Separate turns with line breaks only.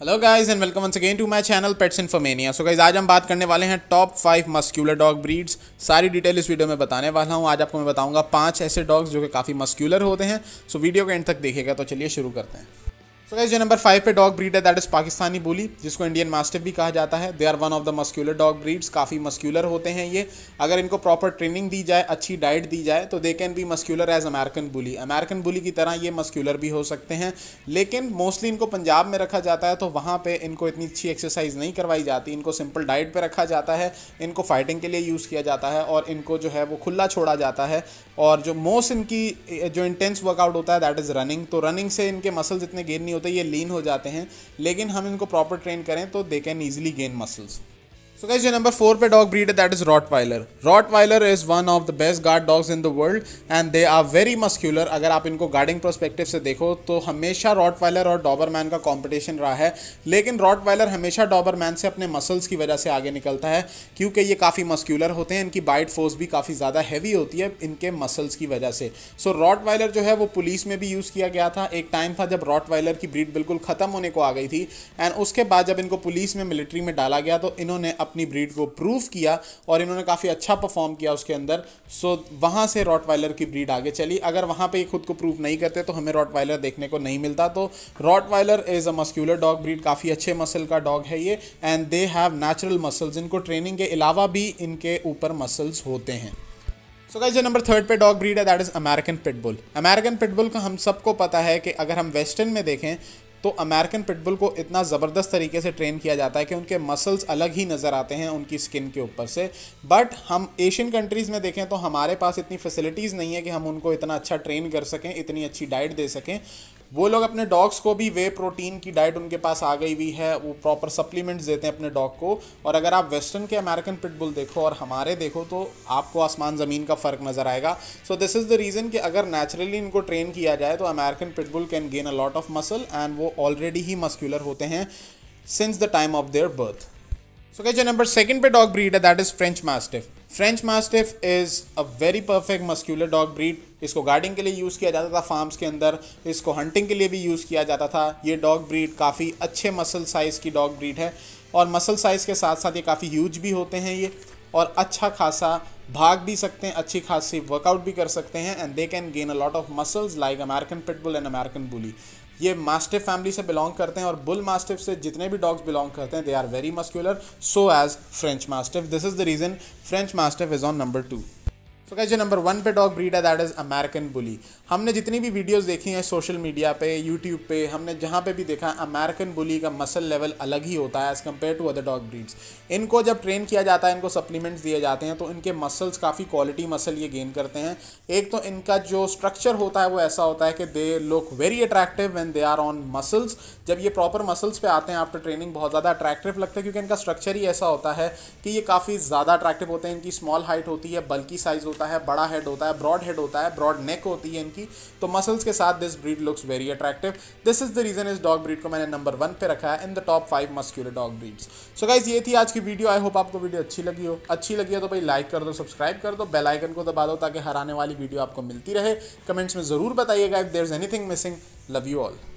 hello guys and welcome once again to my channel pets infomania so guys आज हम बात करने वाले हैं top five muscular dog breeds सारी डिटेल इस वीडियो में बताने वाला हूं आज आपको मैं बताऊंगा पांच ऐसे डॉग्स जो कि काफ़ी मस्क्यूलर होते हैं सो so, वीडियो के एंड तक देखिएगा तो चलिए शुरू करते हैं सो गाइस जो नंबर फाइव पे डॉग ब्रीड है दैट इज़ पाकिस्तानी बोली जिसको इंडियन मास्टिफ भी कहा जाता है they are one of the muscular dog breeds काफ़ी मस्क्यूलर होते हैं ये अगर इनको प्रॉपर ट्रेनिंग दी जाए अच्छी डाइट दी जाए तो they can be muscular as American bully American bully की तरह ये मस्क्यूलर भी हो सकते हैं लेकिन मोस्टली इनको पंजाब में रखा जाता है तो वहाँ पर इनको इतनी अच्छी एक्सरसाइज नहीं करवाई जाती इनको सिंपल डाइट पर रखा जाता है इनको फाइटिंग के लिए यूज़ किया जाता है और इनको जो है वो खुला छोड़ा जाता है और जो मोस्ट इनकी जो इंटेंस वर्कआउट होता है दैट इज़ रनिंग तो रनिंग से इनके मसल्स इतने गेन नहीं नहीं होते ये लीन हो जाते हैं लेकिन हम इनको प्रॉपर ट्रेन करें तो they can easily gain muscles number four पे डॉग ब्रीड है दैट इज रॉट वायलर रॉट Rottweiler is one of the best guard dogs in the world and they are very muscular अगर आप इनको guarding prospective से देखो तो हमेशा रॉट Rottweiler और डॉबर मैन का कंपटीशन रहा है लेकिन रॉट वायलर हमेशा डॉबर मैन से अपने मसल्स की वजह से आगे निकलता है क्योंकि ये काफ़ी मस्क्यूलर होते हैं इनकी बाइट फोर्स भी काफ़ी ज़्यादा हैवी होती है इनके मसल्स की वजह से सो so, वायलर जो है वो पुलिस में भी यूज़ किया गया था एक टाइम था जब रॉट वायलर की ब्रीड बिल्कुल ख़त्म होने को आ गई थी एंड उसके बाद जब इनको पुलिस में मिलिट्री में डाला गया तो इन्होंने अपनी ब्रीड को प्रूव किया और इन्होंने काफ़ी अच्छा परफॉर्म किया उसके अंदर सो वहाँ से रॉटवाइलर की ब्रीड आगे चली अगर वहाँ पर खुद को प्रूव नहीं करते तो हमें रॉटवाइलर देखने को नहीं मिलता तो rottweiler is a muscular dog breed काफ़ी अच्छे मसल का डॉग है ये and they have natural muscles इनको ट्रेनिंग के अलावा भी इनके ऊपर मसल्स होते हैं सो गाइज जो नंबर थर्ड पे डॉग ब्रीड है that is American pitbull American pitbull का हम सबको पता है कि अगर हम वेस्टर्न में देखें तो अमेरिकन पिटबुल को इतना ज़बरदस्त तरीके से ट्रेन किया जाता है कि उनके मसल्स अलग ही नज़र आते हैं उनकी स्किन के ऊपर से बट हम एशियन कंट्रीज़ में देखें तो हमारे पास इतनी फैसिलिटीज़ नहीं है कि हम उनको इतना अच्छा ट्रेन कर सकें इतनी अच्छी डाइट दे सकें वो लोग अपने डॉग्स को भी वे प्रोटीन की डाइट उनके पास आ गई हुई है वो प्रॉपर सप्लीमेंट्स देते हैं अपने डॉग को और अगर आप वेस्टर्न के अमेरिकन पिटबुल देखो और हमारे देखो तो आपको आसमान ज़मीन का फ़र्क नज़र आएगा so this is the reason कि अगर नेचुरली इनको ट्रेन किया जाए तो American pitbull can gain a lot of muscle and वो ऑलरेडी ही मस्क्यूलर होते हैं since the time of their birth so कह जो नंबर सेकेंड पे डॉग ब्रीड है that is French mastiff French mastiff is a very perfect muscular dog breed इसको guarding के लिए यूज़ किया जाता था फार्म्स के अंदर इसको हंटिंग के लिए भी यूज़ किया जाता था ये डॉग ब्रीड काफ़ी अच्छे मसल साइज़ की डॉग ब्रीड है और मसल साइज़ के साथ साथ ये काफ़ी ह्यूज भी होते हैं ये और अच्छा खासा भाग भी सकते हैं अच्छी खासी वर्कआउट भी कर सकते हैं and they can gain a lot of muscles like American pitbull and American bully ये मास्टिफ फैमिली से बिलोंग करते हैं और बुल मास्टिफ से जितने भी डॉग्स बिलोंग करते हैं they are very muscular so as French mastiff this is the reason French mastiff is on number two so कैसे जो नंबर वन पे डॉग ब्रीड है दैट इज़ अमेरिकन बुली हमने जितनी भी वीडियोस देखी हैं सोशल मीडिया पे यूट्यूब पे हमने जहाँ पे भी देखा अमेरिकन बुली का मसल लेवल अलग ही होता है as compare to other dog breeds इनको जब ट्रेन किया जाता है इनको सप्लीमेंट्स दिए जाते हैं तो इनके मसल्स काफ़ी क्वालिटी मसल ये गेन करते हैं एक तो इनका जो स्ट्रक्चर होता है वो ऐसा होता है कि they look very attractive when they are on muscles जब ये प्रॉपर मसल्स पे आते हैं आफ्टर ट्रेनिंग बहुत ज़्यादा अट्रैक्टिव लगता है क्योंकि इनका स्ट्रक्चर ही ऐसा होता है कि ये काफ़ी ज़्यादा अट्रैक्टिव होते हैं इनकी स्मॉल हाइट होती है बल्कि साइज़ होता है बड़ा हेड होता है ब्रॉड हेड होता है ब्रॉड नेक होती है इनकी तो मसल्स के साथ this breed looks very attractive this is the reason इस डॉग ब्रीड को मैंने नंबर वन पे रखा है in the top five muscular dog breeds so guys ये थी आज की वीडियो आई होप आपको वीडियो अच्छी लगी हो अच्छी लगी हो तो भाई लाइक कर दो सब्सक्राइब कर दो बेल आइकन को दबा दो ताकि हर आने वाली वीडियो आपको मिलती रहे कमेंट्स में ज़रूर बताइएगा if there is anything missing love you all